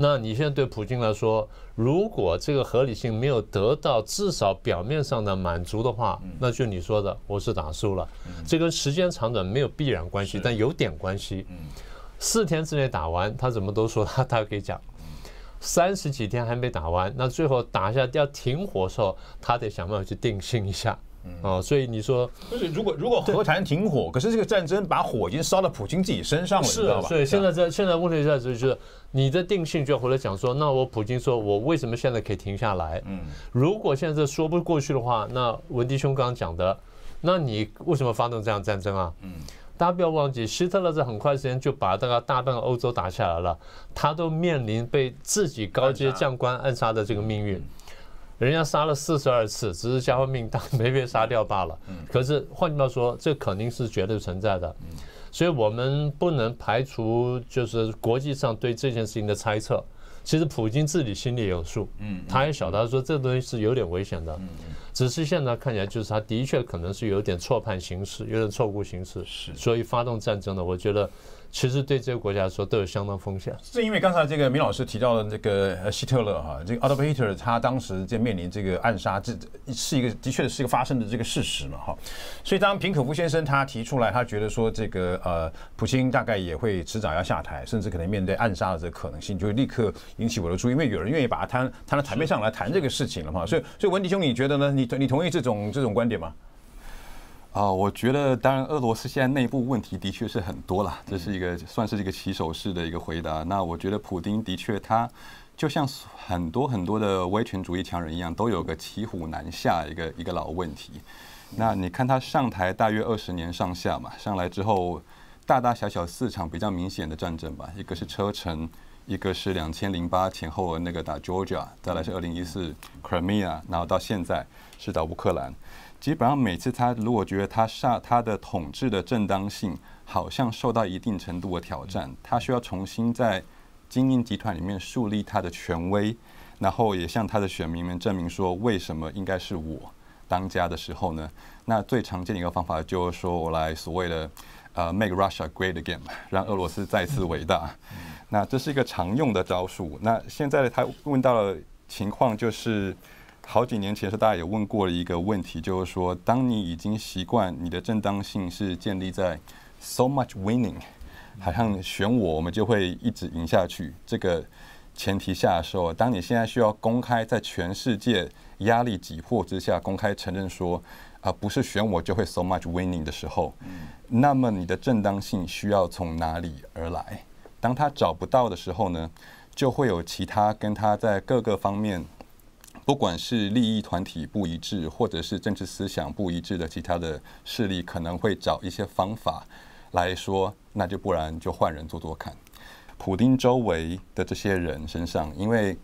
那你现在对普京来说，如果这个合理性没有得到至少表面上的满足的话，那就你说的，我是打输了。这跟时间长短没有必然关系，但有点关系。四天之内打完，他怎么都说他他可以讲；三十几天还没打完，那最后打下要停火的时候，他得想办法去定性一下。哦，所以你说，就是如果如果和谈停火？可是这个战争把火已经烧到普京自己身上了，你知道吧？对，现在在现在问题在就是你的定性就要回来讲说，那我普京说我为什么现在可以停下来？嗯，如果现在说不过去的话，那文迪兄刚刚讲的，那你为什么发动这样战争啊？嗯，大家不要忘记，希特勒在很快时间就把这个大半个欧洲打下来了，他都面临被自己高阶将官暗杀的这个命运。人家杀了四十二次，只是加夫命大 没被杀掉罢了。可是换句话说，这肯定是绝对存在的，所以我们不能排除就是国际上对这件事情的猜测。其实普京自己心里有数，他也晓得说这东西是有点危险的。只是现在看起来，就是他的确可能是有点错判形势，有点错误形势，所以发动战争的，我觉得。其实对这个国家说都有相当风险。正因为刚才这个明老师提到了那个希特勒哈，这个 Adolf Hitler 他当时在面临这个暗杀，这是一个的确是一个发生的这个事实嘛哈。所以当平可夫先生他提出来，他觉得说这个呃普京大概也会迟早要下台，甚至可能面对暗杀的这个可能性，就立刻引起我的注意，因为有人愿意把他摊摊到台面上来谈这个事情了嘛。所以所以文迪兄，你觉得呢？你你同意这种这种观点吗？啊，我觉得，当然，俄罗斯现在内部问题的确是很多了，这是一个算是一个起手式的一个回答。那我觉得，普丁的确，他就像很多很多的威权主义强人一样，都有个骑虎难下一个一个老问题。那你看，他上台大约二十年上下嘛，上来之后。大大小小四场比较明显的战争吧，一个是车臣，一个是两千零八前后的那个打 Georgia，再来是二零一四 Crimea，然后到现在是打乌克兰。基本上每次他如果觉得他杀他的统治的正当性好像受到一定程度的挑战，他需要重新在精英集团里面树立他的权威，然后也向他的选民们证明说为什么应该是我当家的时候呢？那最常见的一个方法就是说我来所谓的。呃，Make Russia great again，让俄罗斯再次伟大。那这是一个常用的招数。那现在他问到的情况就是，好几年前是大家也问过了一个问题，就是说，当你已经习惯你的正当性是建立在 so much winning，好像选我，我们就会一直赢下去。这个。前提下的时候，当你现在需要公开在全世界压力挤迫之下公开承认说啊，不是选我就会 so much winning 的时候，那么你的正当性需要从哪里而来？当他找不到的时候呢，就会有其他跟他在各个方面，不管是利益团体不一致，或者是政治思想不一致的其他的势力，可能会找一些方法来说，那就不然就换人做做看。普丁周围的这些人身上，因为，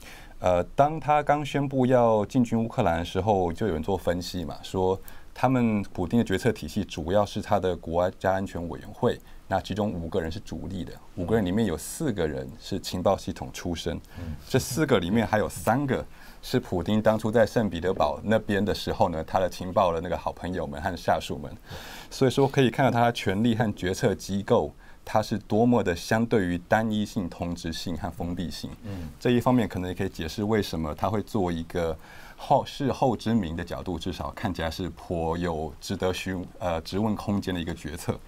呃，当他刚宣布要进军乌克兰的时候，就有人做分析嘛，说他们普丁的决策体系主要是他的国家安全委员会，那其中五个人是主力的，五个人里面有四个人是情报系统出身，这四个里面还有三个是普丁当初在圣彼得堡那边的时候呢，他的情报的那个好朋友们和下属们，所以说可以看到他的权力和决策机构。它是多么的相对于单一性、同质性和封闭性，这一方面可能也可以解释为什么它会做一个后事后之明的角度，至少看起来是颇有值得询呃质问空间的一个决策。